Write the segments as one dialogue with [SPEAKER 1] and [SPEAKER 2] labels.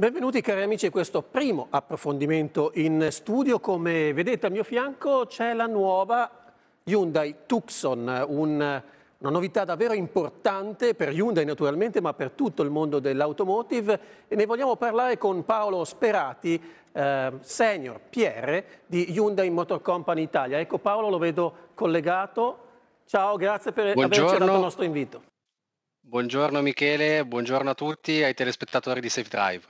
[SPEAKER 1] Benvenuti cari amici a questo primo approfondimento in studio. Come vedete al mio fianco c'è la nuova Hyundai Tucson, un, una novità davvero importante per Hyundai naturalmente, ma per tutto il mondo dell'automotive e ne vogliamo parlare con Paolo Sperati, eh, senior Pierre di Hyundai Motor Company Italia. Ecco Paolo, lo vedo collegato. Ciao, grazie per Buongiorno. aver accettato il nostro invito.
[SPEAKER 2] Buongiorno Michele, buongiorno a tutti, ai telespettatori di Safe Drive.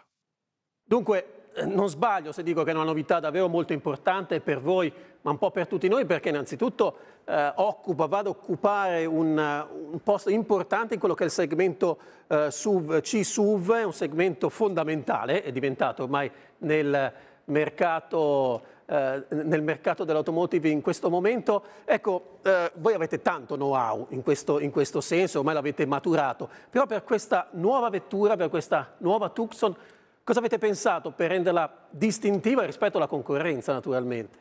[SPEAKER 1] Dunque, eh, non sbaglio se dico che è una novità davvero molto importante per voi, ma un po' per tutti noi, perché innanzitutto eh, occupa, va ad occupare un, un, posto importante in quello che è il segmento eh, SUV, C-SUV, è un segmento fondamentale, è diventato ormai nel mercato, eh, nel mercato dell'automotive in questo momento. Ecco, eh, voi avete tanto know-how in, in questo senso, ormai l'avete maturato, però per questa nuova vettura, per questa nuova Tucson, Cosa avete pensato per renderla distintiva rispetto alla concorrenza, naturalmente?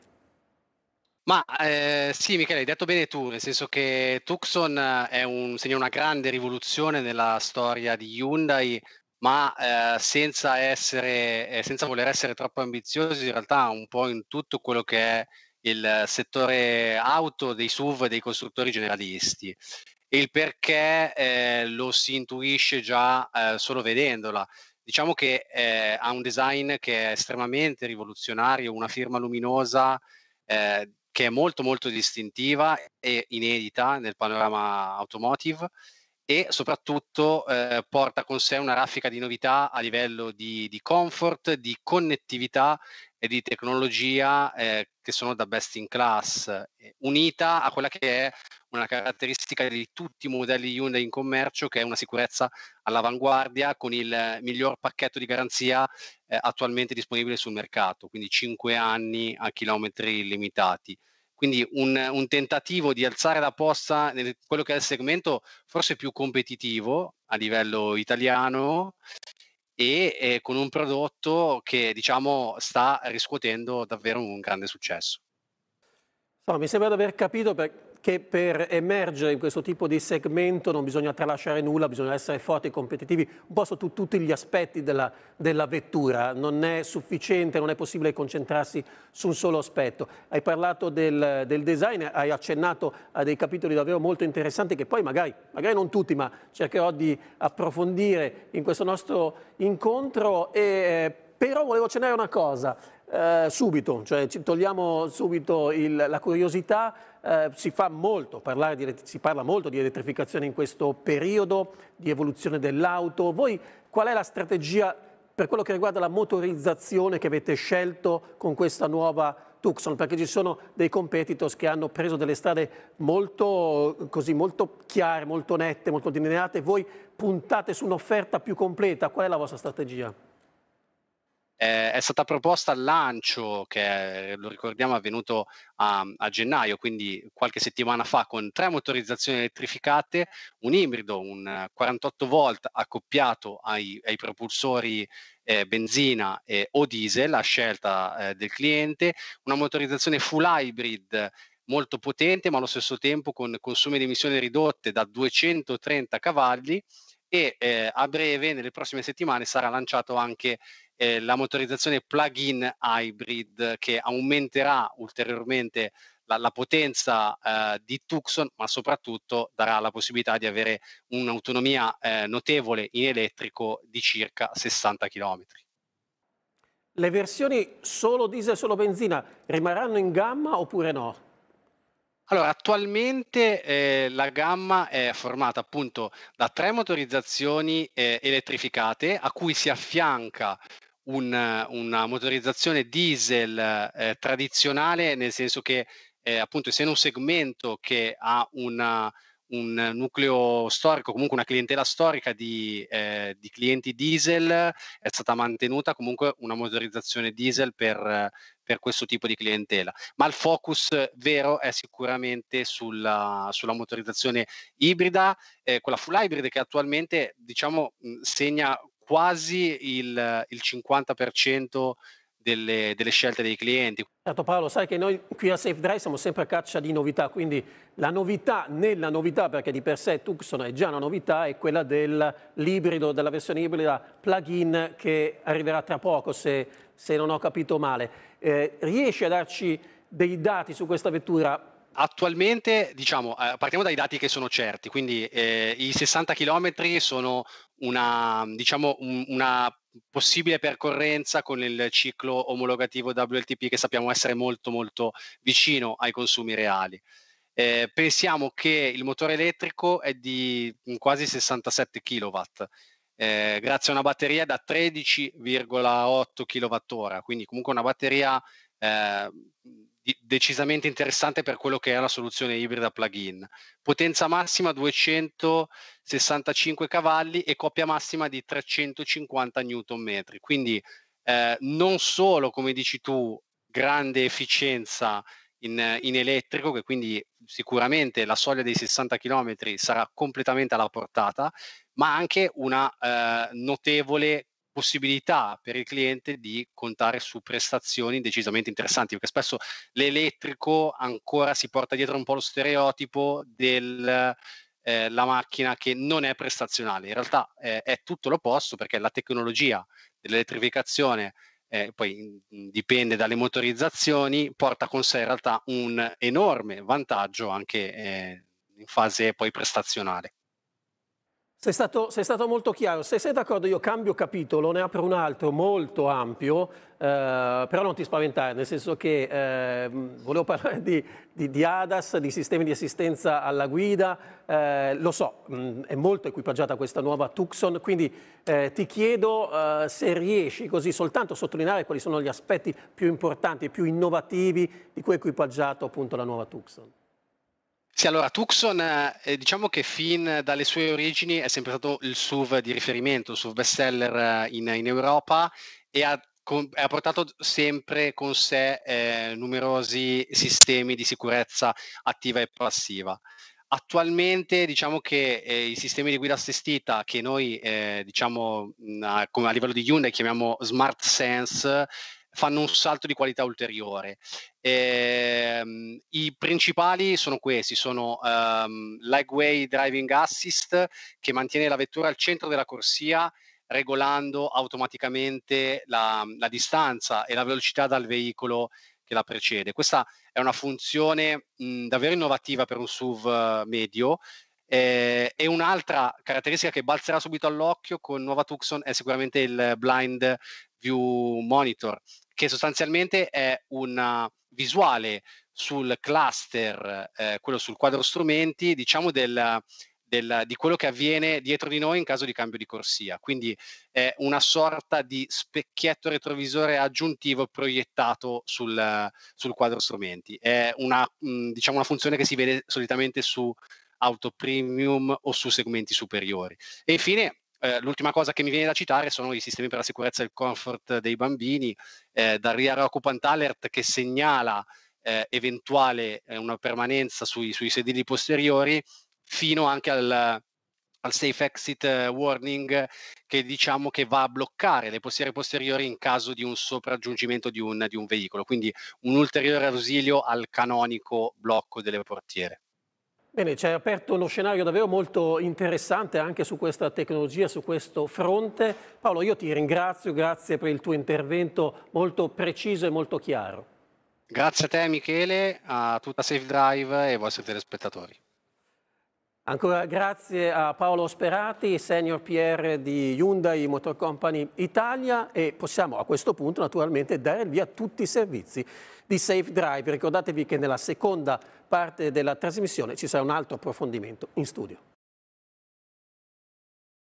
[SPEAKER 1] Ma eh, sì,
[SPEAKER 2] Michele, hai detto bene tu, nel senso che Tucson è un, segna una grande rivoluzione nella storia di Hyundai, ma eh, senza, essere, eh, senza voler essere troppo ambiziosi, in realtà un po' in tutto quello che è il settore auto, dei SUV e dei costruttori generalisti. Il perché eh, lo si intuisce già eh, solo vedendola Diciamo che eh, ha un design che è estremamente rivoluzionario, una firma luminosa eh, che è molto molto distintiva e inedita nel panorama automotive e soprattutto eh, porta con sé una raffica di novità a livello di, di comfort, di connettività e di tecnologia eh, che sono da best in class, eh, unita a quella che è una caratteristica di tutti i modelli Hyundai in commercio, che è una sicurezza all'avanguardia con il miglior pacchetto di garanzia eh, attualmente disponibile sul mercato, quindi 5 anni a chilometri limitati. Quindi un, un tentativo di alzare la posta nel quello che è il segmento forse più competitivo a livello italiano e eh, con un prodotto che diciamo sta riscuotendo davvero un grande successo.
[SPEAKER 1] No, mi sembra di aver capito per, che per emergere in questo tipo di segmento non bisogna tralasciare nulla, bisogna essere forti e competitivi un po' su tutti gli aspetti della, della, vettura, non è sufficiente, non è possibile concentrarsi su un solo aspetto. Hai parlato del, del design, hai accennato a dei capitoli davvero molto interessanti che poi magari, magari non tutti, ma cercherò di approfondire in questo nostro incontro, e, eh, però volevo accennare una cosa eh, subito, cioè togliamo subito il, la curiosità, eh, si, fa molto, di, si parla molto di elettrificazione in questo periodo, di evoluzione dell'auto. Voi qual è la strategia per quello che riguarda la motorizzazione che avete scelto con questa nuova Tucson, perché ci sono dei competitors che hanno preso delle strade molto, così, molto chiare, molto nette, molto delineate. Voi puntate su un'offerta più completa. Qual è la vostra strategia?
[SPEAKER 2] eh, è stata proposta al lancio, che lo ricordiamo è avvenuto a, a, gennaio, quindi qualche settimana fa, con tre motorizzazioni elettrificate, un ibrido, un 48 volt accoppiato ai, ai propulsori eh, benzina eh, o diesel, a scelta eh, del cliente, una motorizzazione full hybrid molto potente, ma allo stesso tempo con consumi di emissioni ridotte da 230 cavalli e eh, a breve, nelle prossime settimane, sarà lanciato anche eh, la motorizzazione plug-in hybrid che aumenterà ulteriormente la, la potenza eh, di Tucson, ma soprattutto darà la possibilità di avere un'autonomia eh, notevole in elettrico di circa 60 km.
[SPEAKER 1] Le versioni solo diesel e solo benzina rimarranno in gamma oppure no? Allora,
[SPEAKER 2] attualmente eh, la gamma è formata appunto da tre motorizzazioni eh, elettrificate a cui si affianca un, una motorizzazione diesel eh, tradizionale, nel senso che eh, appunto essendo un segmento che ha una un nucleo storico, comunque una clientela storica di, eh, di, clienti diesel, è stata mantenuta comunque una motorizzazione diesel per, per questo tipo di clientela. Ma il focus vero è sicuramente sulla, sulla motorizzazione ibrida, eh, quella full hybrid che attualmente diciamo, segna quasi il, il 50% delle, delle, scelte dei clienti.
[SPEAKER 1] Certo Paolo, sai che noi qui a Safe Drive siamo sempre a caccia di novità, quindi la novità nella novità, perché di per sé Tucson è già una novità, è quella dell'ibrido, della versione ibrida plug-in che arriverà tra poco, se, se non ho capito male. Eh, riesci a darci dei dati su questa vettura? Attualmente,
[SPEAKER 2] diciamo, eh, partiamo dai dati che sono certi, quindi eh, i 60 km sono una, diciamo, un, una possibile percorrenza con il ciclo omologativo WLTP che sappiamo essere molto molto vicino ai consumi reali. Eh, pensiamo che il motore elettrico è di quasi 67 kW, eh, grazie a una batteria da 13,8 kWh, quindi comunque una batteria eh, decisamente interessante per quello che è la soluzione ibrida plug-in. Potenza massima 265 cavalli e coppia massima di 350 Nm. Quindi eh, non solo, come dici tu, grande efficienza in, in, elettrico, che quindi sicuramente la soglia dei 60 km sarà completamente alla portata, ma anche una eh, notevole possibilità per il cliente di contare su prestazioni decisamente interessanti, perché spesso l'elettrico ancora si porta dietro un po' lo stereotipo della eh, macchina che non è prestazionale. In realtà eh, è tutto l'opposto perché la tecnologia dell'elettrificazione eh, poi dipende dalle motorizzazioni, porta con sé in realtà un enorme vantaggio anche eh, in fase poi prestazionale.
[SPEAKER 1] Sei stato, sei stato, molto chiaro, se sei d'accordo io cambio capitolo, ne apro un altro molto ampio, eh, però non ti spaventare, nel senso che eh, volevo parlare di, di, di, ADAS, di sistemi di assistenza alla guida, eh, lo so, mh, mm, è molto equipaggiata questa nuova Tucson, quindi eh, ti chiedo eh, se riesci così soltanto a sottolineare quali sono gli aspetti più importanti, più innovativi di cui è equipaggiata appunto la nuova Tucson.
[SPEAKER 2] Sì, allora Tucson eh, diciamo che fin dalle sue origini è sempre stato il SUV di riferimento, il SUV bestseller eh, in, in Europa e ha ha portato sempre con sé eh, numerosi sistemi di sicurezza attiva e passiva. Attualmente diciamo che eh, i sistemi di guida assistita che noi eh, diciamo mh, a, a, livello di Hyundai chiamiamo Smart Sense fanno un salto di qualità ulteriore. Ehm, I principali sono questi, sono um, ehm, Legway Driving Assist che mantiene la vettura al centro della corsia regolando automaticamente la, la distanza e la velocità dal veicolo che la precede. Questa è una funzione mh, davvero innovativa per un SUV eh, medio eh, e un'altra caratteristica che balzerà subito all'occhio con nuova Tucson è sicuramente il blind View Monitor, che sostanzialmente è una uh, visuale sul cluster, eh, quello sul quadro strumenti, diciamo del, del, di quello che avviene dietro di noi in caso di cambio di corsia. Quindi è una sorta di specchietto retrovisore aggiuntivo proiettato sul, sul quadro strumenti. È una, mh, mm, diciamo una funzione che si vede solitamente su auto premium o su segmenti superiori. E infine eh, l'ultima cosa che mi viene da citare sono i sistemi per la sicurezza e il comfort dei bambini, eh, dal riarco occupant alert che segnala eh, eventuale eh, una permanenza sui, sui, sedili posteriori, fino anche al, al safe exit eh, warning che diciamo che va a bloccare le postiere posteriori in caso di un sopraggiungimento di un, di un veicolo, quindi un ulteriore ausilio al canonico blocco delle portiere.
[SPEAKER 1] Bene, ci hai aperto uno scenario davvero molto interessante anche su questa tecnologia, su questo fronte. Paolo, io ti ringrazio, grazie per il tuo intervento molto preciso e molto chiaro.
[SPEAKER 2] Grazie a te Michele, a tutta Safe Drive e ai vostri telespettatori.
[SPEAKER 1] Ancora grazie a Paolo Sperati, senior PR di Hyundai Motor Company Italia e possiamo a questo punto naturalmente dare il via a tutti i servizi di Safe Drive. Ricordatevi che nella seconda parte della trasmissione ci sarà un altro approfondimento in studio.